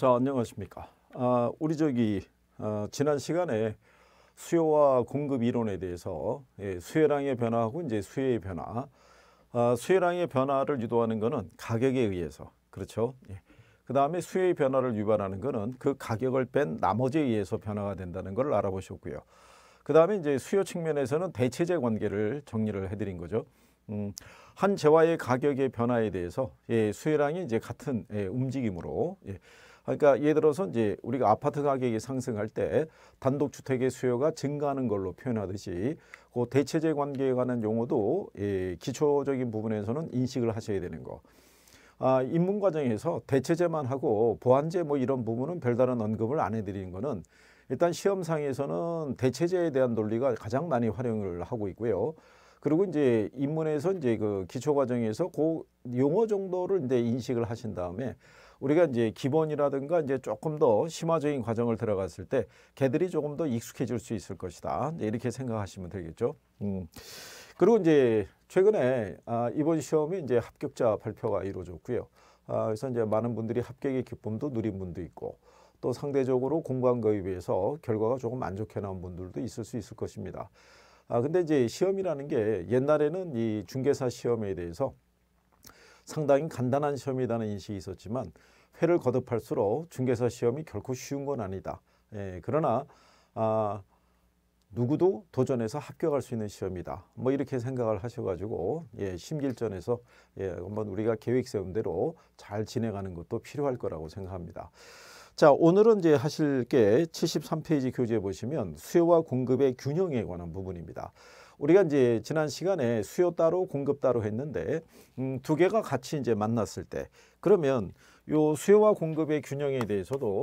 자 안녕하십니까 아, 우리 저기 아, 지난 시간에 수요와 공급 이론에 대해서 예, 수요량의 변화하고 이제 수요의 변화 아, 수요량의 변화를 유도하는 것은 가격에 의해서 그렇죠 예. 그 다음에 수요의 변화를 유발하는 것은 그 가격을 뺀 나머지에 의해서 변화가 된다는 걸 알아보셨고요 그 다음에 이제 수요 측면에서는 대체제 관계를 정리를 해드린 거죠 음, 한 재화의 가격의 변화에 대해서 예, 수요량이 이제 같은 예, 움직임으로 예, 그러니까 예를 들어서 이제 우리가 아파트 가격이 상승할 때 단독주택의 수요가 증가하는 걸로 표현하듯이 그 대체재 관계에 관한 용어도 예, 기초적인 부분에서는 인식을 하셔야 되는 거. 아, 입문 과정에서 대체제만 하고 보완제 뭐 이런 부분은 별다른 언급을 안 해드리는 거는 일단 시험상에서는 대체제에 대한 논리가 가장 많이 활용을 하고 있고요. 그리고 이제 입문에서 이제 그 기초 과정에서 그 용어 정도를 이제 인식을 하신 다음에 우리가 이제 기본이라든가 이제 조금 더 심화적인 과정을 들어갔을 때 개들이 조금 더 익숙해질 수 있을 것이다. 이렇게 생각하시면 되겠죠. 음. 그리고 이제 최근에 아, 이번 시험이 이제 합격자 발표가 이루어졌고요. 아, 그래서 이제 많은 분들이 합격의 기쁨도 누린 분도 있고 또 상대적으로 공부한 거에 비해서 결과가 조금 안 좋게 나온 분들도 있을 수 있을 것입니다. 아, 근데 이제 시험이라는 게 옛날에는 이 중개사 시험에 대해서 상당히 간단한 시험이라는 인식이 있었지만 회를 거듭할수록 중개사 시험이 결코 쉬운 건 아니다. 예, 그러나 아, 누구도 도전해서 합격할 수 있는 시험이다. 뭐 이렇게 생각을 하셔가지고 예, 심길전에서 예, 한번 우리가 계획 세운 대로 잘 진행하는 것도 필요할 거라고 생각합니다. 자 오늘은 이제 하실 게 73페이지 교재 보시면 수요와 공급의 균형에 관한 부분입니다. 우리가 이제 지난 시간에 수요 따로 공급 따로 했는데 음, 두 개가 같이 이제 만났을 때 그러면 요 수요와 공급의 균형에 대해서도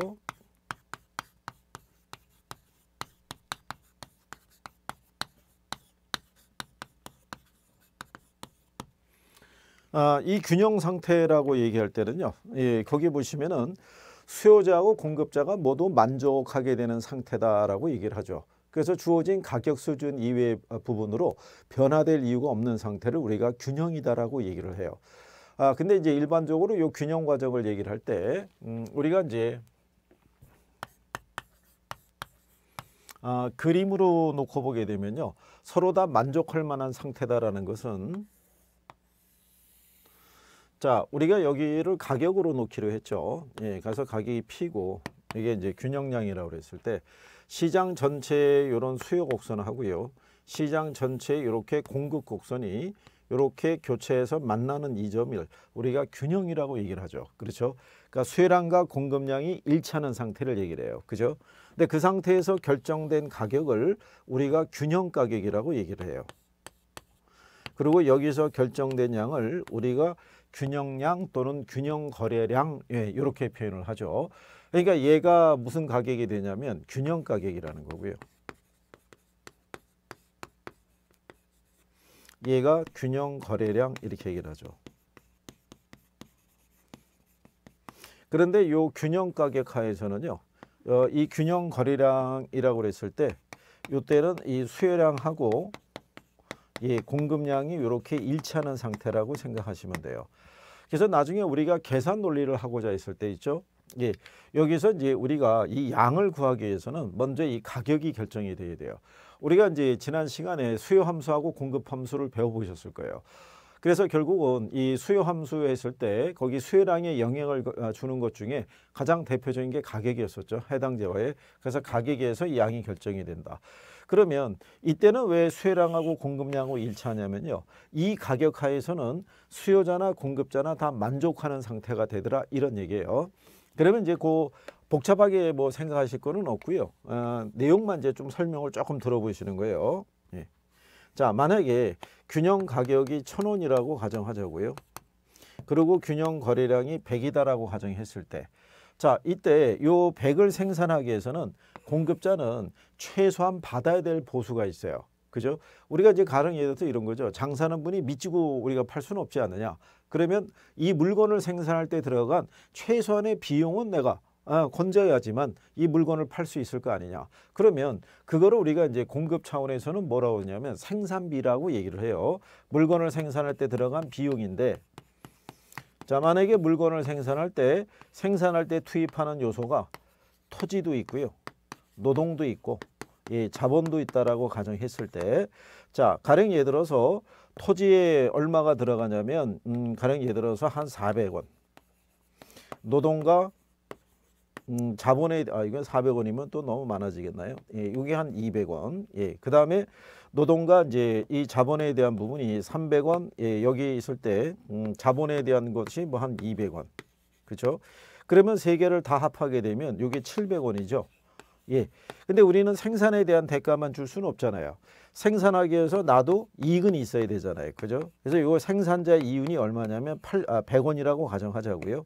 아, 이 균형 상태라고 얘기할 때는요. 예, 거기 보시면은 수요자하고 공급자가 모두 만족하게 되는 상태다라고 얘기를 하죠. 그래서 주어진 가격 수준 이외의 부분으로 변화될 이유가 없는 상태를 우리가 균형이다라고 얘기를 해요. 아 근데 이제 일반적으로 이 균형 과정을 얘기를 할때 음, 우리가 이제 아, 그림으로 놓고 보게 되면요. 서로 다 만족할 만한 상태다라는 것은 자 우리가 여기를 가격으로 놓기로 했죠. 예, 그서 가격이 피고 이게 이제 균형량이라고 그을때 시장 전체의 이런 수요 곡선하고요. 시장 전체의 이렇게 공급 곡선이 이렇게 교체해서 만나는 이 점을 우리가 균형이라고 얘기를 하죠. 그렇죠? 그러니까 수요량과 공급량이 일치하는 상태를 얘기를 해요. 그죠? 근데 그 상태에서 결정된 가격을 우리가 균형 가격이라고 얘기를 해요. 그리고 여기서 결정된 양을 우리가 균형량 또는 균형 거래량 예, 이렇게 표현을 하죠. 그러니까 얘가 무슨 가격이 되냐면 균형 가격이라는 거고요. 얘가 균형 거래량 이렇게 얘기를 하죠. 그런데 요 균형 가격 하에서는요. 어, 이 균형 거래량이라고 그을때 요때는 이 수요량하고 이 공급량이 이렇게 일치하는 상태라고 생각하시면 돼요. 그래서 나중에 우리가 계산 논리를 하고자 했을 때 있죠. 예, 여기서 이제 우리가 이 양을 구하기 위해서는 먼저 이 가격이 결정이 돼야 돼요. 우리가 이제 지난 시간에 수요 함수하고 공급 함수를 배워보셨을 거예요. 그래서 결국은 이 수요 함수 했을 때 거기 수요량에 영향을 아, 주는 것 중에 가장 대표적인 게 가격이었었죠. 해당 재화에. 그래서 가격에서 양이 결정이 된다. 그러면 이때는 왜 수요량하고 공급량하고 일치하냐면요. 이 가격 하에서는 수요자나 공급자나 다 만족하는 상태가 되더라 이런 얘기예요. 그러면 이제 그 복잡하게 뭐 생각하실 거는 없고요. 어, 내용만 이제 좀 설명을 조금 들어보시는 거예요. 예. 자, 만약에 균형 가격이 천원이라고 가정하자고요. 그리고 균형 거래량이 백이다라고 가정했을 때 자, 이때 요백을 생산하기 위해서는 공급자는 최소한 받아야 될 보수가 있어요. 그죠? 우리가 이제 가령 예를 들어서 이런 거죠. 장사하는 분이 미치고 우리가 팔 수는 없지 않느냐. 그러면 이 물건을 생산할 때 들어간 최소한의 비용은 내가 아, 건져야지만 이 물건을 팔 수 있을 거 아니냐. 그러면 그거를 우리가 이제 공급 차원에서는 뭐라고 하냐면 생산비라고 얘기를 해요. 물건을 생산할 때 들어간 비용인데 자 만약에 물건을 생산할 때 생산할 때 투입하는 요소가 토지도 있고요. 노동도 있고 예, 자본도 있다라고 가정했을 때, 자, 가령 예를 들어서 토지에 얼마가 들어가냐면, 음, 가령 예를 들어서 한 400원. 노동과 음, 자본에, 아, 이건 400원이면 또 너무 많아지겠나요? 예, 이게 한 200원. 예, 그 다음에 노동과 이제 이 자본에 대한 부분이 300원, 예, 여기 있을 때, 음, 자본에 대한 것이 뭐 한 200원. 그죠? 그러면 세 개를 다 합하게 되면 이게 700원이죠. 예. 근데 우리는 생산에 대한 대가만 줄 수는 없잖아요. 생산하기 위해서 나도 이익은 있어야 되잖아요. 그죠? 그래서 이거 생산자의 이윤이 얼마냐면 8, 아, 100원이라고 가정하자고요.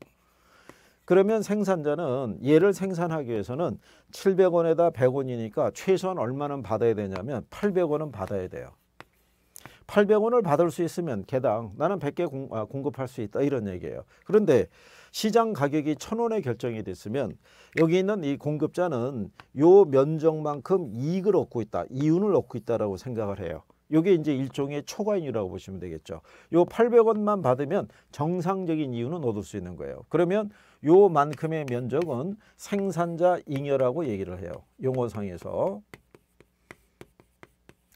그러면 생산자는 얘를 생산하기 위해서는 700원에다 100원이니까 최소한 얼마는 받아야 되냐면 800원은 받아야 돼요. 800원을 받을 수 있으면 개당 나는 100개 공, 아, 공급할 수 있다 이런 얘기예요. 그런데 시장 가격이 천원에 결정이 됐으면 여기 있는 이 공급자는 요 면적만큼 이익을 얻고 있다. 이윤을 얻고 있다라고 생각을 해요. 요게 이제 일종의 초과인이라고 보시면 되겠죠. 요 800원만 받으면 정상적인 이윤은 얻을 수 있는 거예요. 그러면 요만큼의 면적은 생산자 잉여라고 얘기를 해요. 용어상에서.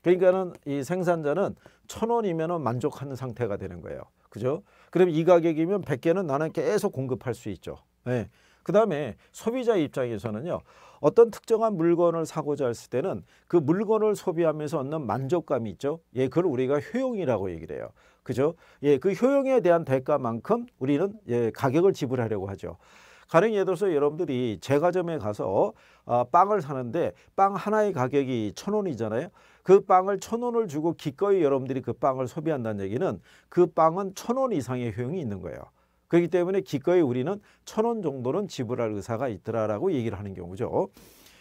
그러니까는 이 생산자는 천 원이면 만족하는 상태가 되는 거예요. 그죠? 그럼 이 가격이면 100개는 나는 계속 공급할 수 있죠. 네. 예. 그 다음에 소비자 입장에서는요. 어떤 특정한 물건을 사고자 했을 때는 그 물건을 소비하면서 얻는 만족감이 있죠. 예, 그걸 우리가 효용이라고 얘기를 해요. 그죠? 예, 그 효용에 대한 대가만큼 우리는 예, 가격을 지불하려고 하죠. 가령 예를 들어서 여러분들이 제과점에 가서 아, 빵을 사는데 빵 하나의 가격이 천 원이잖아요. 그 빵을 천 원을 주고 기꺼이 여러분들이 그 빵을 소비한다는 얘기는 그 빵은 천 원 이상의 효용이 있는 거예요. 그렇기 때문에 기꺼이 우리는 천 원 정도는 지불할 의사가 있더라라고 얘기를 하는 경우죠.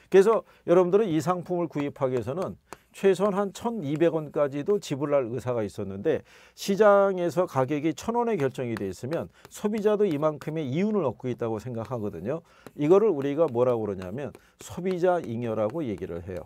그래서 여러분들은 이 상품을 구입하기 위해서는 최소한 한 1,200원까지도 지불할 의사가 있었는데 시장에서 가격이 1,000원에 결정이 돼 있으면 소비자도 이만큼의 이윤을 얻고 있다고 생각하거든요. 이거를 우리가 뭐라고 그러냐면 소비자 잉여라고 얘기를 해요.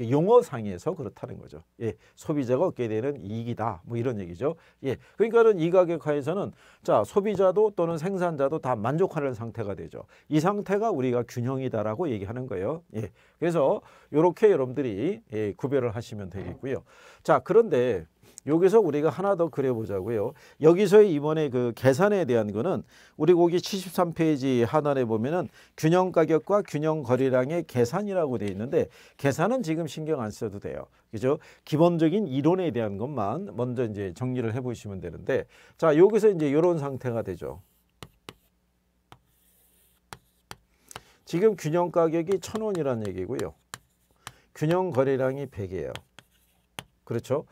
용어상에서 그렇다는 거죠. 예, 소비자가 얻게 되는 이익이다. 뭐 이런 얘기죠. 예, 그러니까는 이 가격하에서는 자 소비자도 또는 생산자도 다 만족하는 상태가 되죠. 이 상태가 우리가 균형이다라고 얘기하는 거예요. 예, 그래서 이렇게 여러분들이 예, 구별을 하시면 되겠고요. 자 그런데 여기서 우리가 하나 더 그려보자고요. 여기서의 이번에 그 계산에 대한 거는 우리 거기 73페이지 하단에 보면은 균형 가격과 균형 거래량의 계산이라고 돼 있는데 계산은 지금 신경 안 써도 돼요. 그죠? 기본적인 이론에 대한 것만 먼저 이제 정리를 해 보시면 되는데 자, 여기서 이제 이런 상태가 되죠. 지금 균형 가격이 천원이라는 얘기고요. 균형 거래량이 100이에요. 그렇죠?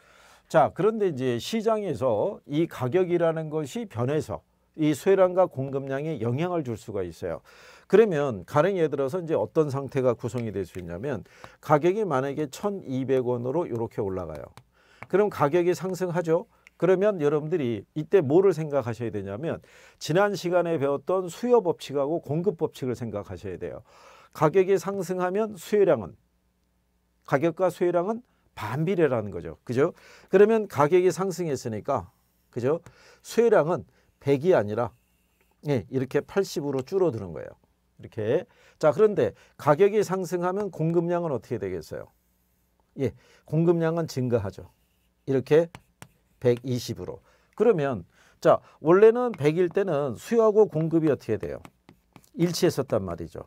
자, 그런데 이제 시장에서 이 가격이라는 것이 변해서 이 쇠량과 공급량에 영향을 줄 수가 있어요. 그러면 가령 예를 들어서 이제 어떤 상태가 구성이 될 수 있냐면 가격이 만약에 1200원으로 이렇게 올라가요. 그럼 가격이 상승하죠. 그러면 여러분들이 이때 뭐를 생각하셔야 되냐면 지난 시간에 배웠던 수요 법칙하고 공급 법칙을 생각하셔야 돼요. 가격이 상승하면 수요량은 가격과 수요량은 반비례라는 거죠. 그죠? 그러면 가격이 상승했으니까 그죠? 수혜량은 100이 아니라 예, 이렇게 80으로 줄어드는 거예요. 이렇게. 자, 그런데 가격이 상승하면 공급량은 어떻게 되겠어요? 예, 공급량은 증가하죠. 이렇게 120으로. 그러면 자, 원래는 100일 때는 수요하고 공급이 어떻게 돼요? 일치했었단 말이죠.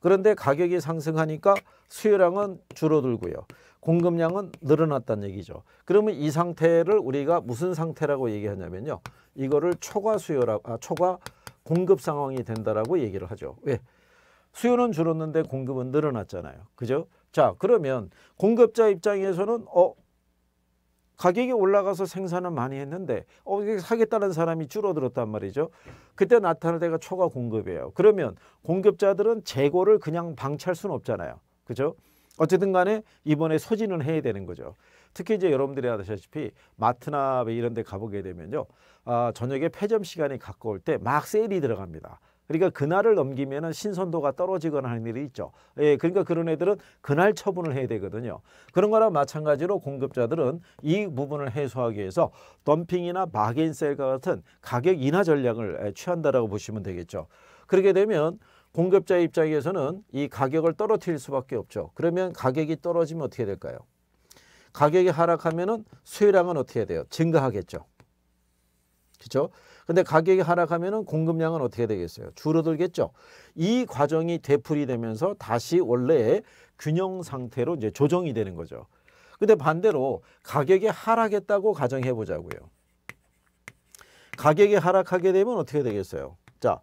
그런데 가격이 상승하니까 수요량은 줄어들고요. 공급량은 늘어났다는 얘기죠. 그러면 이 상태를 우리가 무슨 상태라고 얘기하냐면요. 이거를 초과 수요라고 아, 초과 공급 상황이 된다라고 얘기를 하죠. 왜? 수요는 줄었는데 공급은 늘어났잖아요. 그죠? 자, 그러면 공급자 입장에서는 어 가격이 올라가서 생산은 많이 했는데 어 사겠다는 사람이 줄어들었단 말이죠. 그때 나타날 때가 초과 공급이에요. 그러면 공급자들은 재고를 그냥 방치할 수는 없잖아요. 그죠? 어쨌든 간에 이번에 소진을 해야 되는 거죠. 특히 이제 여러분들이 아시다시피 마트나 이런 데 가보게 되면요. 아, 저녁에 폐점 시간이 가까울 때 막 세일이 들어갑니다. 그러니까 그날을 넘기면 신선도가 떨어지거나 하는 일이 있죠. 예, 그러니까 그런 애들은 그날 처분을 해야 되거든요. 그런 거랑 마찬가지로 공급자들은 이 부분을 해소하기 위해서 덤핑이나 마겐셀과 같은 가격 인하 전략을 취한다라고 보시면 되겠죠. 그렇게 되면 공급자 입장에서는 이 가격을 떨어뜨릴 수밖에 없죠. 그러면 가격이 떨어지면 어떻게 될까요? 가격이 하락하면은 수요량은 어떻게 돼요? 증가하겠죠. 그렇죠? 근데 가격이 하락하면은 공급량은 어떻게 되겠어요? 줄어들겠죠. 이 과정이 되풀이되면서 다시 원래의 균형 상태로 이제 조정이 되는 거죠. 근데 반대로 가격이 하락했다고 가정해 보자고요. 가격이 하락하게 되면 어떻게 되겠어요? 자,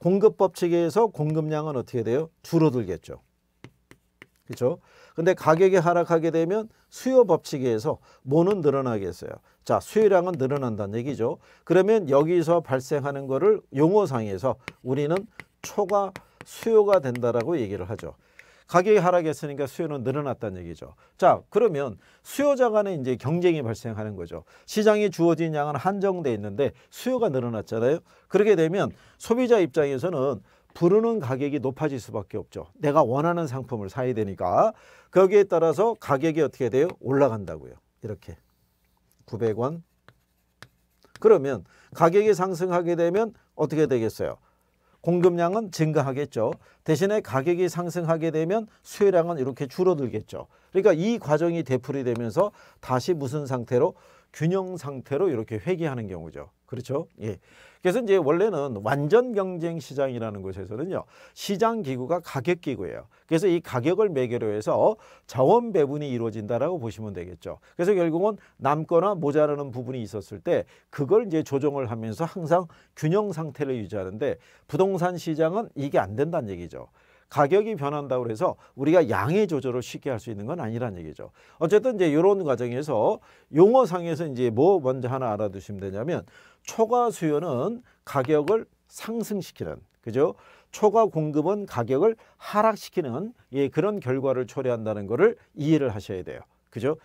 공급 법칙에서 공급량은 어떻게 돼요? 줄어들겠죠. 그렇죠? 근데 가격이 하락하게 되면 수요 법칙에서 뭐는 늘어나겠어요? 자, 수요량은 늘어난다는 얘기죠. 그러면 여기서 발생하는 거를 용어상에서 우리는 초과 수요가 된다라고 얘기를 하죠. 가격이 하락했으니까 수요는 늘어났다는 얘기죠. 자 그러면 수요자 간에 이제 경쟁이 발생하는 거죠. 시장이 주어진 양은 한정돼 있는데 수요가 늘어났잖아요. 그렇게 되면 소비자 입장에서는 부르는 가격이 높아질 수밖에 없죠. 내가 원하는 상품을 사야 되니까 거기에 따라서 가격이 어떻게 돼요? 올라간다고요. 이렇게 900원 그러면 가격이 상승하게 되면 어떻게 되겠어요? 공급량은 증가하겠죠. 대신에 가격이 상승하게 되면 수요량은 이렇게 줄어들겠죠. 그러니까 이 과정이 되풀이되면서 다시 무슨 상태로 균형 상태로 이렇게 회귀하는 경우죠. 그렇죠? 예. 그래서 이제 원래는 완전 경쟁 시장이라는 곳에서는요. 시장 기구가 가격 기구예요. 그래서 이 가격을 매개로 해서 자원 배분이 이루어진다라고 보시면 되겠죠. 그래서 결국은 남거나 모자라는 부분이 있었을 때 그걸 이제 조정을 하면서 항상 균형 상태를 유지하는데 부동산 시장은 이게 안 된다는 얘기죠. 가격이 변한다고 해서 우리가 양의 조절을 쉽게 할 수 있는 건 아니란 얘기죠. 어쨌든 이제 이런 과정에서 용어상에서 이제 뭐 먼저 하나 알아두시면 되냐면 초과 수요는 가격을 상승시키는 그죠? 초과 공급은 가격을 하락시키는 예, 그런 결과를 초래한다는 것을 이해를 하셔야 돼요. 그죠?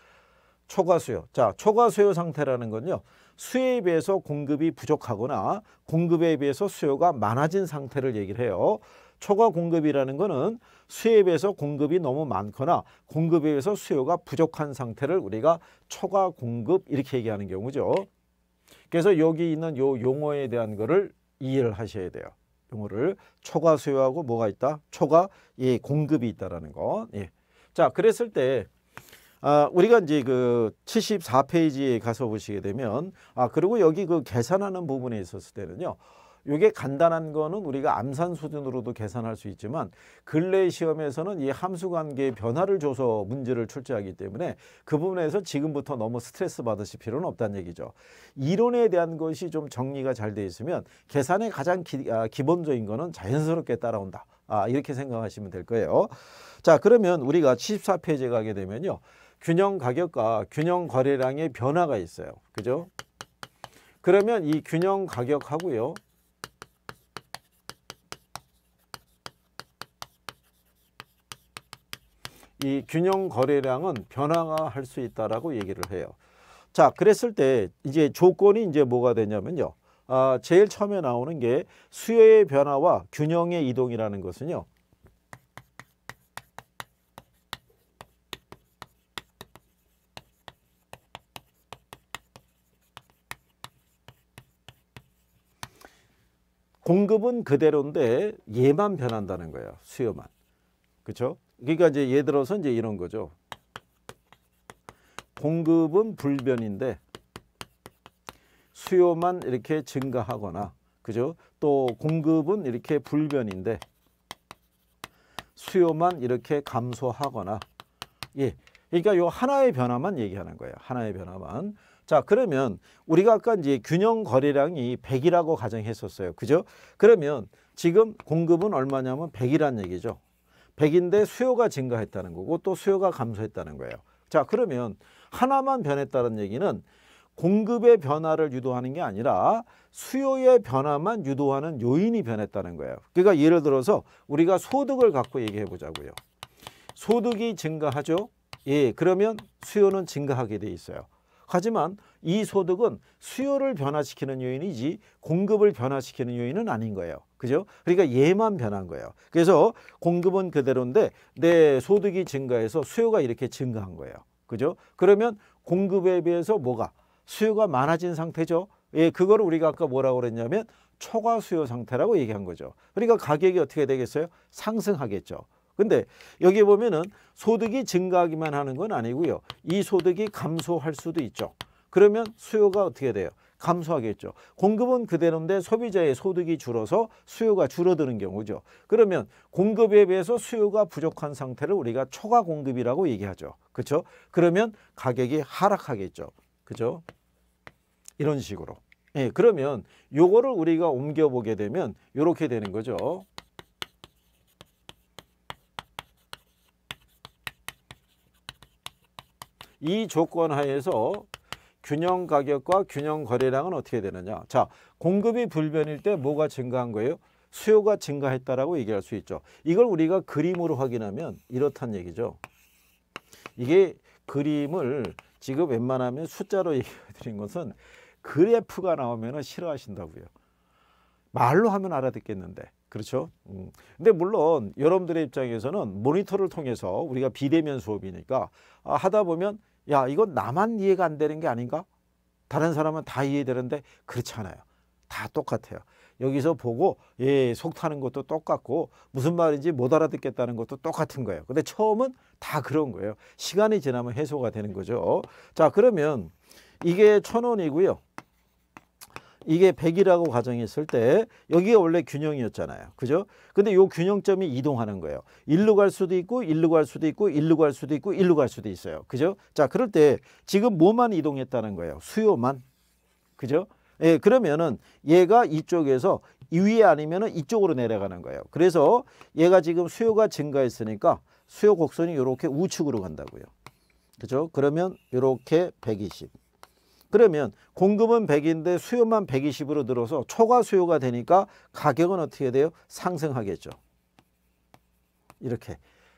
초과 수요. 자, 초과 수요 상태라는 건요. 수요에 비해서 공급이 부족하거나 공급에 비해서 수요가 많아진 상태를 얘기를 해요. 초과 공급이라는 거는 수요에 비해서 공급이 너무 많거나 공급에 비해서 수요가 부족한 상태를 우리가 초과 공급 이렇게 얘기하는 경우죠. 그래서 여기 있는 요 용어에 대한 거를 이해를 하셔야 돼요. 용어를 초과 수요하고 뭐가 있다? 초과 예, 공급이 있다라는 거. 예. 자, 그랬을 때 아, 우리가 이제 그 74페이지에 가서 보시게 되면 아, 그리고 여기 그 계산하는 부분에 있었을 때는요. 이게 간단한 거는 우리가 암산 수준으로도 계산할 수 있지만 근래 시험에서는 이 함수 관계의 변화를 줘서 문제를 출제하기 때문에 그 부분에서 지금부터 너무 스트레스 받으실 필요는 없다는 얘기죠. 이론에 대한 것이 좀 정리가 잘 돼 있으면 계산의 가장 기, 아, 본적인 거는 자연스럽게 따라온다. 아, 이렇게 생각하시면 될 거예요. 자, 그러면 우리가 74페이지에 가게 되면요. 균형 가격과 균형 거래량의 변화가 있어요. 그죠? 그러면 이 균형 가격하고요. 이 균형 거래량은 변화가 할 수 있다라고 얘기를 해요. 자, 그랬을 때 이제 조건이 이제 뭐가 되냐면요. 아, 제일 처음에 나오는 게 수요의 변화와 균형의 이동이라는 것은요. 공급은 그대로인데 얘만 변한다는 거예요. 수요만. 그렇죠? 그러니까 이제 예를 들어서 이제 이런 거죠. 공급은 불변인데 수요만 이렇게 증가하거나 그죠? 또 공급은 이렇게 불변인데 수요만 이렇게 감소하거나 예. 그러니까 요 하나의 변화만 얘기하는 거예요. 하나의 변화만. 자, 그러면 우리가 아까 이제 균형 거래량이 100이라고 가정했었어요. 그죠? 그러면 지금 공급은 얼마냐면 100이란 얘기죠. 100인데 수요가 증가했다는 거고 또 수요가 감소했다는 거예요. 자 그러면 하나만 변했다는 얘기는 공급의 변화를 유도하는 게 아니라 수요의 변화만 유도하는 요인이 변했다는 거예요. 그러니까 예를 들어서 우리가 소득을 갖고 얘기해 보자고요. 소득이 증가하죠. 예, 그러면 수요는 증가하게 돼 있어요. 하지만 이 소득은 수요를 변화시키는 요인이지 공급을 변화시키는 요인은 아닌 거예요. 그죠? 그러니까 얘만 변한 거예요. 그래서 공급은 그대로인데 내 소득이 증가해서 수요가 이렇게 증가한 거예요. 그죠? 그러면 공급에 비해서 뭐가 수요가 많아진 상태죠. 예, 그걸 우리가 아까 뭐라고 그랬냐면 초과 수요 상태라고 얘기한 거죠. 그러니까 가격이 어떻게 되겠어요? 상승하겠죠. 근데 여기 보면은 소득이 증가하기만 하는 건 아니고요. 이 소득이 감소할 수도 있죠. 그러면 수요가 어떻게 돼요? 감소하겠죠. 공급은 그대로인데 소비자의 소득이 줄어서 수요가 줄어드는 경우죠. 그러면 공급에 비해서 수요가 부족한 상태를 우리가 초과 공급이라고 얘기하죠. 그렇죠? 그러면 가격이 하락하겠죠. 그죠? 이런 식으로. 예, 그러면 요거를 우리가 옮겨보게 되면 요렇게 되는 거죠. 이 조건 하에서 균형 가격과 균형 거래량은 어떻게 되느냐. 자, 공급이 불변일 때 뭐가 증가한 거예요? 수요가 증가했다라고 얘기할 수 있죠. 이걸 우리가 그림으로 확인하면 이렇다는 얘기죠. 이게 그림을 지금 웬만하면 숫자로 얘기해 드린 것은 그래프가 나오면 싫어하신다고요. 말로 하면 알아듣겠는데. 그렇죠? 음. 근데 물론 여러분들의 입장에서는 모니터를 통해서 우리가 비대면 수업이니까 아, 하다 보면 야 이건 나만 이해가 안 되는 게 아닌가? 다른 사람은 다 이해되는데 그렇지 않아요. 다 똑같아요. 여기서 보고 예 속타는 것도 똑같고 무슨 말인지 못 알아듣겠다는 것도 똑같은 거예요. 근데 처음은 다 그런 거예요. 시간이 지나면 해소가 되는 거죠. 자 그러면 이게 천 원이고요. 이게 100이라고 가정했을 때 여기가 원래 균형이었잖아요. 그죠? 근데 요 균형점이 이동하는 거예요. 일로 갈 수도 있고 일로 갈 수도 있고 일로 갈 수도 있고 일로 갈 수도 있어요. 그죠? 자, 그럴 때 지금 뭐만 이동했다는 거예요? 수요만. 그죠? 예, 그러면은 얘가 이쪽에서 위에 아니면은 이쪽으로 내려가는 거예요. 그래서 얘가 지금 수요가 증가했으니까 수요 곡선이 이렇게 우측으로 간다고요. 그죠? 그러면 이렇게 120. 그러면 공급은 100인데 수요만 120으로 늘어서 초과 수요가 되니까 가격은 어떻게 돼요? 상승하겠죠. 이렇게.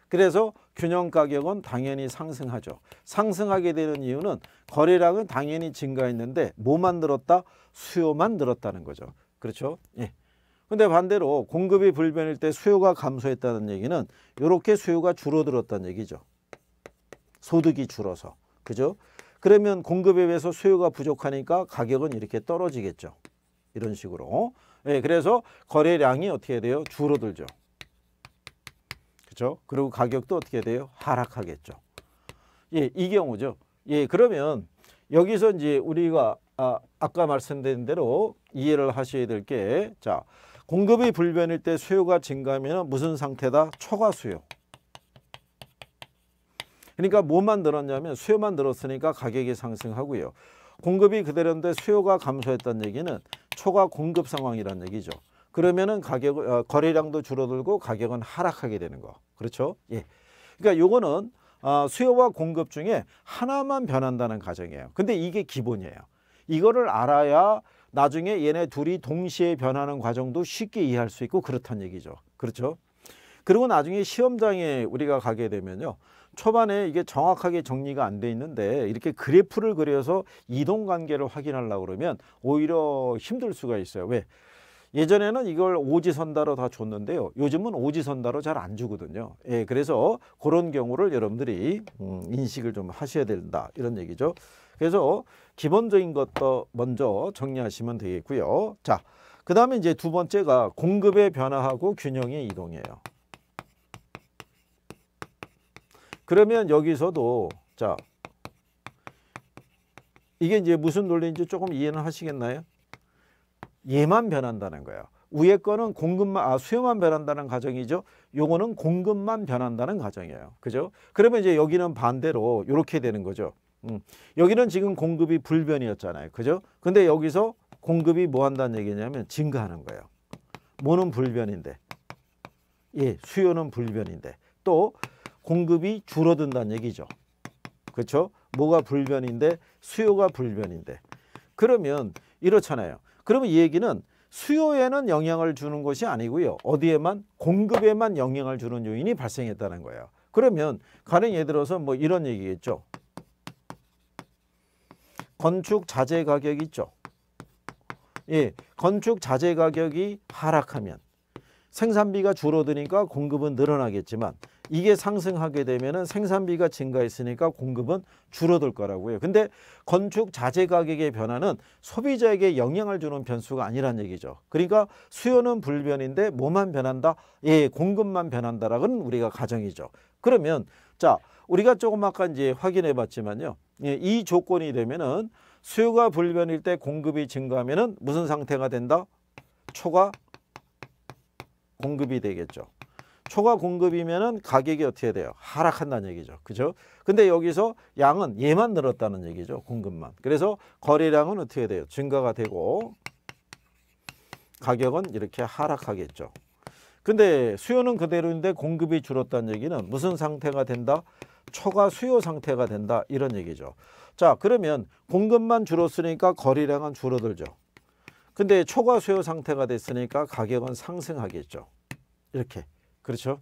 그래서 균형 가격은 당연히 상승하죠. 상승하게 되는 이유는 거래량은 당연히 증가했는데 뭐만 늘었다? 수요만 늘었다는 거죠. 그렇죠? 예. 근데 반대로 공급이 불변일 때 수요가 감소했다는 얘기는 이렇게 수요가 줄어들었다는 얘기죠. 소득이 줄어서. 그죠? 그러면 공급에 비해서 수요가 부족하니까 가격은 이렇게 떨어지겠죠. 이런 식으로. 예, 그래서 거래량이 어떻게 돼요? 줄어들죠. 그렇죠? 그리고 가격도 어떻게 돼요? 하락하겠죠. 예, 이 경우죠. 예, 그러면 여기서 이제 우리가 아, 아까 말씀드린 대로 이해를 하셔야 될 게 자, 공급이 불변일 때 수요가 증가하면 무슨 상태다? 초과 수요. 그러니까 뭐만 늘었냐면 수요만 늘었으니까 가격이 상승하고요. 공급이 그대로인데 수요가 감소했다는 얘기는 초과 공급 상황이라는 얘기죠. 그러면은 가격 어, 거래량도 줄어들고 가격은 하락하게 되는 거. 그렇죠? 예. 그러니까 요거는 어, 수요와 공급 중에 하나만 변한다는 가정이에요. 근데 이게 기본이에요. 이거를 알아야 나중에 얘네 둘이 동시에 변하는 과정도 쉽게 이해할 수 있고 그렇다는 얘기죠. 그렇죠? 그리고 나중에 시험장에 우리가 가게 되면요. 초반에 이게 정확하게 정리가 안 돼 있는데 이렇게 그래프를 그려서 이동 관계를 확인하려고 그러면 오히려 힘들 수가 있어요. 왜? 예전에는 이걸 오지선다로 다 줬는데요. 요즘은 오지선다로 잘 안 주거든요. 예, 그래서 그런 경우를 여러분들이 음, 인식을 좀 하셔야 된다 이런 얘기죠. 그래서 기본적인 것도 먼저 정리하시면 되겠고요. 자, 그 다음에 이제 두 번째가 공급의 변화하고 균형의 이동이에요. 그러면 여기서도 자 이게 이제 무슨 논리인지 조금 이해는 하시겠나요? 얘만 변한다는 거예요. 위에 거는 공급만 아 수요만 변한다는 가정이죠. 요거는 공급만 변한다는 가정이에요. 그죠? 그러면 이제 여기는 반대로 이렇게 되는 거죠. 음. 여기는 지금 공급이 불변이었잖아요. 그죠? 근데 여기서 공급이 뭐 한다는 얘기냐면 증가하는 거예요. 뭐는 불변인데. 예, 수요는 불변인데. 또 공급이 줄어든다는 얘기죠. 그렇죠? 뭐가 불변인데 수요가 불변인데 그러면 이렇잖아요. 그러면 이 얘기는 수요에는 영향을 주는 것이 아니고요. 어디에만 공급에만 영향을 주는 요인이 발생했다는 거예요. 그러면 가령 예를 들어서 뭐 이런 얘기겠죠. 건축 자재 가격 있죠. 예, 건축 자재 가격이 하락하면 생산비가 줄어드니까 공급은 늘어나겠지만 이게 상승하게 되면은 생산비가 증가했으니까 공급은 줄어들 거라고요. 근데 건축 자재 가격의 변화는 소비자에게 영향을 주는 변수가 아니란 얘기죠. 그러니까 수요는 불변인데 뭐만 변한다? 예, 공급만 변한다라는 우리가 가정이죠. 그러면 자, 우리가 조금 아까 이제 확인해 봤지만요. 예, 이 조건이 되면은 수요가 불변일 때 공급이 증가하면은 무슨 상태가 된다? 초과 공급이 되겠죠. 초과 공급이면은 가격이 어떻게 돼요? 하락한다는 얘기죠. 그죠? 근데 여기서 양은 얘만 늘었다는 얘기죠. 공급만. 그래서 거래량은 어떻게 돼요? 증가가 되고 가격은 이렇게 하락하겠죠. 근데 수요는 그대로인데 공급이 줄었다는 얘기는 무슨 상태가 된다? 초과 수요 상태가 된다 이런 얘기죠. 자 그러면 공급만 줄었으니까 거래량은 줄어들죠. 근데 초과 수요 상태가 됐으니까 가격은 상승하겠죠. 이렇게 그렇죠?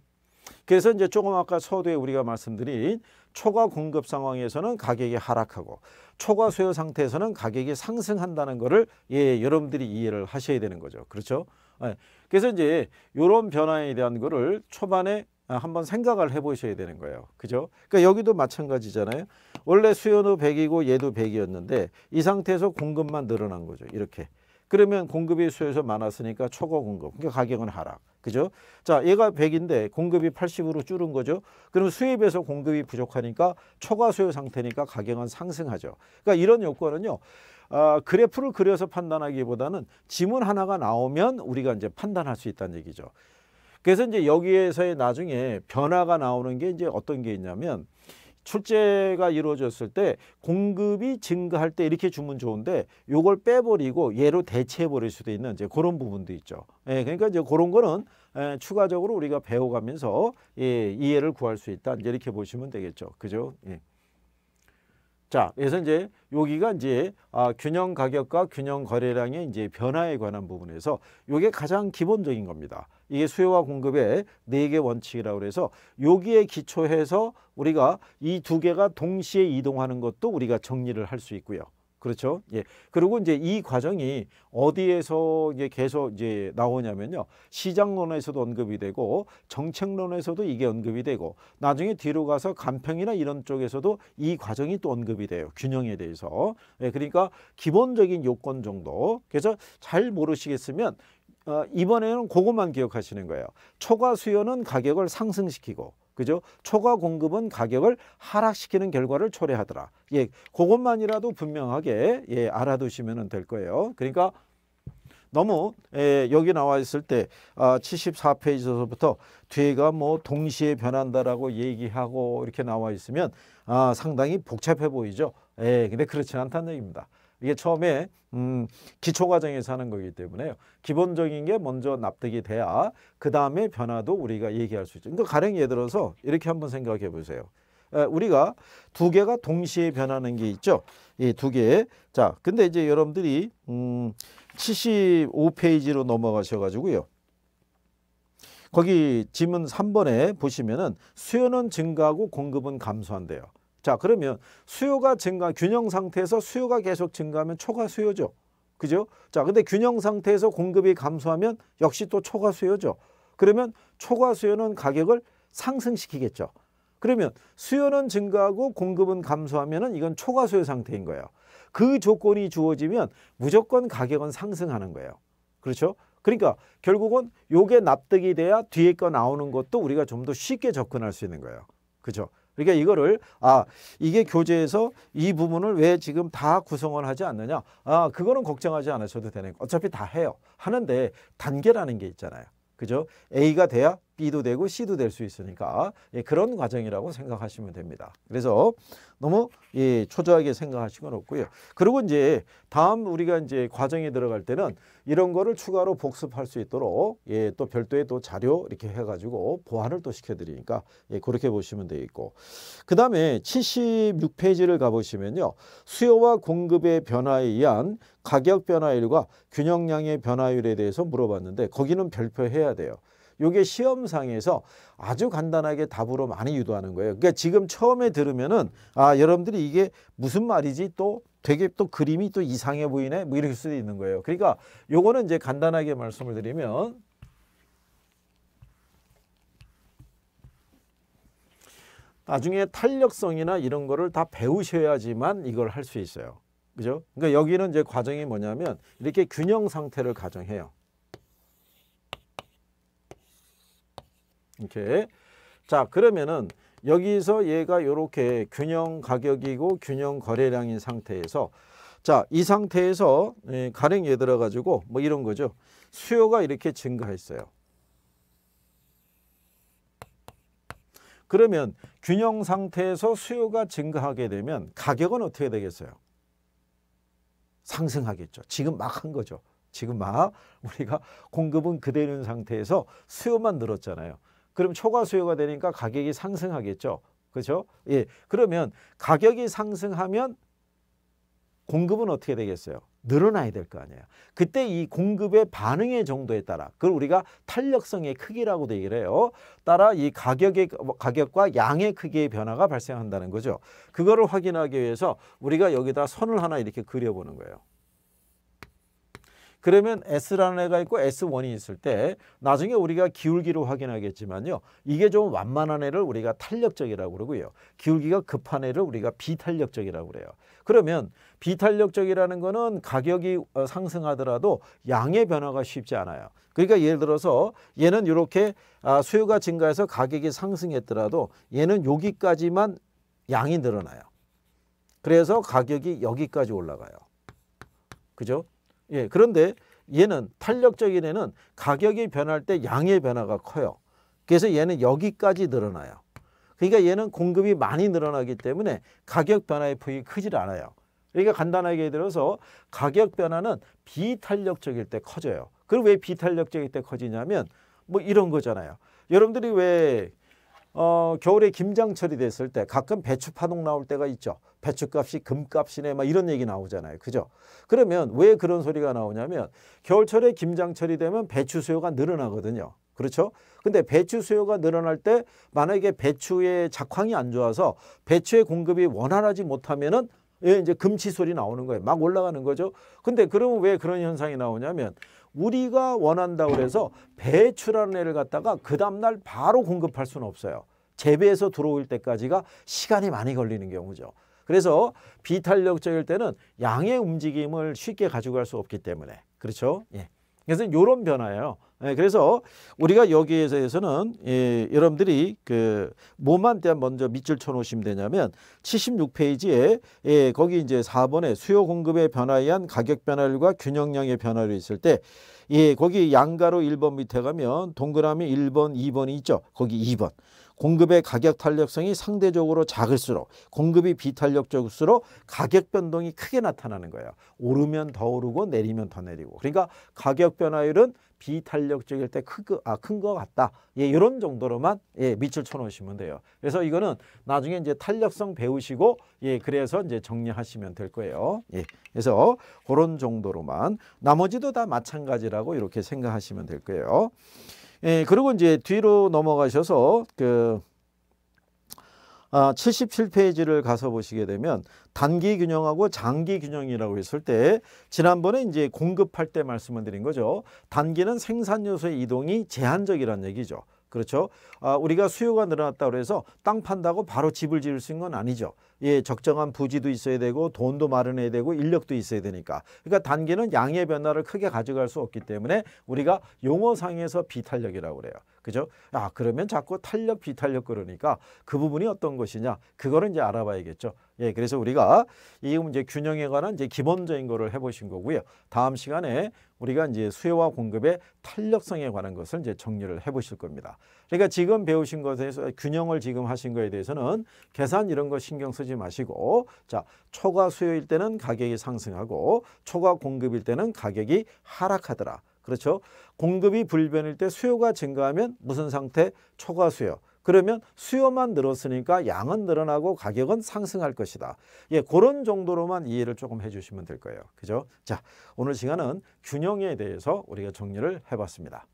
그래서 이제 조금 아까 서두에 우리가 말씀드린 초과 공급 상황에서는 가격이 하락하고 초과 수요 상태에서는 가격이 상승한다는 것을 예, 여러분들이 이해를 하셔야 되는 거죠. 그렇죠? 예. 그래서 이제 이런 변화에 대한 거를 초반에 아, 한번 생각을 해보셔야 되는 거예요. 그죠? 그러니까 여기도 마찬가지잖아요. 원래 수요도 100이고 얘도 100이었는데 이 상태에서 공급만 늘어난 거죠. 이렇게. 그러면 공급이 수요에서 많았으니까 초과 공급. 그러니까 가격은 하락. 그죠? 자, 얘가 100인데 공급이 80으로 줄은 거죠. 그러 수입에서 공급이 부족하니까 초과 수요 상태니까 가격은 상승하죠. 그러니까 이런 요건은요. 아, 그래프를 그려서 판단하기보다는 지문 하나가 나오면 우리가 이제 판단할 수 있다는 얘기죠. 그래서 이제 여기에서의 나중에 변화가 나오는 게 이제 어떤 게 있냐면 출제가 이루어졌을 때 공급이 증가할 때 이렇게 주면 좋은데 요걸 빼버리고 얘로 대체해 버릴 수도 있는 이제 그런 부분도 있죠. 예, 그러니까 이제 그런 거는 예, 추가적으로 우리가 배워가면서 예, 이해를 구할 수 있다. 이제 이렇게 보시면 되겠죠. 그죠? 예. 자, 그래서 이제 여기가 이제 아, 균형 가격과 균형 거래량의 이제 변화에 관한 부분에서 요게 가장 기본적인 겁니다. 이게 수요와 공급의 네 개 원칙이라고 해서 여기에 기초해서 우리가 이 두 개가 동시에 이동하는 것도 우리가 정리를 할 수 있고요. 그렇죠. 예. 그리고 이제 이 과정이 어디에서 이제 계속 이제 나오냐면요. 시장론에서도 언급이 되고 정책론에서도 이게 언급이 되고 나중에 뒤로 가서 간평이나 이런 쪽에서도 이 과정이 또 언급이 돼요. 균형에 대해서. 예. 그러니까 기본적인 요건 정도. 그래서 잘 모르시겠으면 어, 이번에는 그것만 기억하시는 거예요. 초과 수요는 가격을 상승시키고 그죠? 초과 공급은 가격을 하락시키는 결과를 초래하더라. 예, 그것만이라도 분명하게 예, 알아두시면 될 거예요. 그러니까 너무 예, 여기 나와 있을 때 아, 74페이지에서부터 뒤가뭐 동시에 변한다라고 얘기하고 이렇게 나와 있으면 아, 상당히 복잡해 보이죠. 예, 근데 그렇지 않다는 얘기입니다. 이게 처음에 음, 기초과정에서 하는 거기 때문에 기본적인 게 먼저 납득이 돼야 그 다음에 변화도 우리가 얘기할 수 있죠. 그러니까 가령 예를 들어서 이렇게 한번 생각해 보세요. 우리가 두 개가 동시에 변하는 게 있죠. 이 두 개. 자, 근데 이제 여러분들이 음 75페이지로 넘어가셔 가지고요. 거기 지문 3번에 보시면은 수요는 증가하고 공급은 감소한대요. 자 그러면 수요가 증가 균형 상태에서 수요가 계속 증가하면 초과 수요죠. 그죠? 자 근데 균형 상태에서 공급이 감소하면 역시 또 초과 수요죠. 그러면 초과 수요는 가격을 상승시키겠죠. 그러면 수요는 증가하고 공급은 감소하면 이건 초과 수요 상태인 거예요. 그 조건이 주어지면 무조건 가격은 상승하는 거예요. 그렇죠? 그러니까 결국은 요게 납득이 돼야 뒤에 거 나오는 것도 우리가 좀 더 쉽게 접근할 수 있는 거예요. 그죠? 그러니까 이거를 아 이게 교재에서 이 부분을 왜 지금 다 구성을 하지 않느냐 아 그거는 걱정하지 않으셔도 되는 거 어차피 다 해요 하는데 단계라는 게 있잖아요 그죠 A가 돼야 B도 되고 C도 될 수 있으니까 예, 그런 과정이라고 생각하시면 됩니다. 그래서 너무 예, 초조하게 생각하시면 없고요. 그리고 이제 다음 우리가 이제 과정에 들어갈 때는 이런 거를 추가로 복습할 수 있도록 예, 또 별도의 또 자료 이렇게 해가지고 보완을 또 시켜드리니까 예, 그렇게 보시면 되겠고 그 다음에 76페이지를 가보시면요. 수요와 공급의 변화에 의한 가격 변화율과 균형량의 변화율에 대해서 물어봤는데 거기는 별표해야 돼요. 요게 시험상에서 아주 간단하게 답으로 많이 유도하는 거예요. 그러니까 지금 처음에 들으면은 아 여러분들이 이게 무슨 말이지 또 되게 또 그림이 또 이상해 보이네 뭐 이럴 수도 있는 거예요. 그러니까 요거는 이제 간단하게 말씀을 드리면 나중에 탄력성이나 이런 거를 다 배우셔야지만 이걸 할 수 있어요. 그죠? 그러니까 여기는 이제 과정이 뭐냐면 이렇게 균형 상태를 가정해요. 이렇게. 자, 그러면은 여기서 얘가 이렇게 균형 가격이고 균형 거래량인 상태에서 자, 이 상태에서 예, 가령 예 들어 가지고 뭐 이런 거죠. 수요가 이렇게 증가했어요. 그러면 균형 상태에서 수요가 증가하게 되면 가격은 어떻게 되겠어요? 상승하겠죠. 지금 막 한 거죠. 지금 막 우리가 공급은 그대로인 상태에서 수요만 늘었잖아요. 그럼 초과 수요가 되니까 가격이 상승하겠죠. 그렇죠? 예. 그러면 가격이 상승하면 공급은 어떻게 되겠어요? 늘어나야 될 거 아니에요. 그때 이 공급의 반응의 정도에 따라 그걸 우리가 탄력성의 크기라고도 얘기를 해요. 따라 이 가격의 가격과 양의 크기의 변화가 발생한다는 거죠. 그거를 확인하기 위해서 우리가 여기다 선을 하나 이렇게 그려보는 거예요. 그러면 S라는 애가 있고 S1이 있을 때 나중에 우리가 기울기로 확인하겠지만요. 이게 좀 완만한 애를 우리가 탄력적이라고 그러고요. 기울기가 급한 애를 우리가 비탄력적이라고 그래요. 그러면 비탄력적이라는 거는 가격이 어, 상승하더라도 양의 변화가 쉽지 않아요. 그러니까 예를 들어서 얘는 이렇게 아, 수요가 증가해서 가격이 상승했더라도 얘는 여기까지만 양이 늘어나요. 그래서 가격이 여기까지 올라가요. 그죠? 예, 그런데 얘는 탄력적인 애는 가격이 변할 때 양의 변화가 커요. 그래서 얘는 여기까지 늘어나요. 그러니까 얘는 공급이 많이 늘어나기 때문에 가격 변화의 폭이 크질 않아요. 그러니까 간단하게 들어서 가격 변화는 비탄력적일 때 커져요. 그럼 왜 비탄력적일 때 커지냐면 뭐 이런 거잖아요. 여러분들이 왜 어, 겨울에 김장철이 됐을 때 가끔 배추 파동 나올 때가 있죠. 배추값이 금값이네 막 이런 얘기 나오잖아요. 그죠? 그러면 왜 그런 소리가 나오냐면 겨울철에 김장철이 되면 배추 수요가 늘어나거든요. 그렇죠? 근데 배추 수요가 늘어날 때 만약에 배추의 작황이 안 좋아서 배추의 공급이 원활하지 못하면은 예, 이제 금치 소리 나오는 거예요. 막 올라가는 거죠. 근데 그러면 왜 그런 현상이 나오냐면 우리가 원한다고 해서 배출하는 애를 갖다가 그 다음날 바로 공급할 수는 없어요. 재배해서 들어올 때까지가 시간이 많이 걸리는 경우죠. 그래서 비탄력적일 때는 양의 움직임을 쉽게 가져갈 수 없기 때문에 그렇죠. 예. 그래서 이런 변화예요. 예, 그래서 우리가 여기에 대해서는 예, 여러분들이 그 뭐만 대한 먼저 밑줄 쳐놓으시면 되냐면 76페이지에 예, 거기 이제 4번에 수요 공급의 변화에 의한 가격 변화율과 균형량의 변화로 있을 때 예, 거기 양가로 1번 밑에 가면 동그라미 1번, 2번이 있죠. 거기 2번. 공급의 가격 탄력성이 상대적으로 작을수록 공급이 비탄력적일수록 가격 변동이 크게 나타나는 거예요. 오르면 더 오르고 내리면 더 내리고. 그러니까 가격 변화율은 비탄력적일 때 큰거 아, 같다. 예, 이런 정도로만 예, 밑을 쳐놓으시면 돼요. 그래서 이거는 나중에 이제 탄력성 배우시고 예, 그래서 이제 정리하시면 될 거예요. 예, 그래서 그런 정도로만 나머지도 다 마찬가지라고 이렇게 생각하시면 될 거예요. 예, 그리고 이제 뒤로 넘어가셔서 그 아, 77페이지를 가서 보시게 되면 단기 균형하고 장기 균형이라고 했을 때 지난번에 이제 공급할 때 말씀을 드린 거죠. 단기는 생산 요소의 이동이 제한적이라는 얘기죠. 그렇죠. 아, 우리가 수요가 늘어났다고 해서 땅 판다고 바로 집을 지을 수 있는 건 아니죠. 예, 적정한 부지도 있어야 되고 돈도 마련해야 되고 인력도 있어야 되니까. 그러니까 단계는 양의 변화를 크게 가져갈 수 없기 때문에 우리가 용어상에서 비탄력이라고 그래요. 그죠? 아, 그러면 자꾸 탄력, 비탄력 그러니까 그 부분이 어떤 것이냐. 그거를 이제 알아봐야겠죠. 예, 그래서 우리가 이 문제 균형에 관한 이제 기본적인 거를 해보신 거고요. 다음 시간에 우리가 이제 수요와 공급의 탄력성에 관한 것을 이제 정리를 해보실 겁니다. 그러니까 지금 배우신 것에서 균형을 지금 하신 거에 대해서는 계산 이런 거 신경 쓰지 마시고 자 초과 수요일 때는 가격이 상승하고 초과 공급일 때는 가격이 하락하더라. 그렇죠? 공급이 불변일 때 수요가 증가하면 무슨 상태? 초과 수요. 그러면 수요만 늘었으니까 양은 늘어나고 가격은 상승할 것이다. 예, 그런 정도로만 이해를 조금 해주시면 될 거예요. 그죠? 자, 오늘 시간은 균형에 대해서 우리가 정리를 해봤습니다.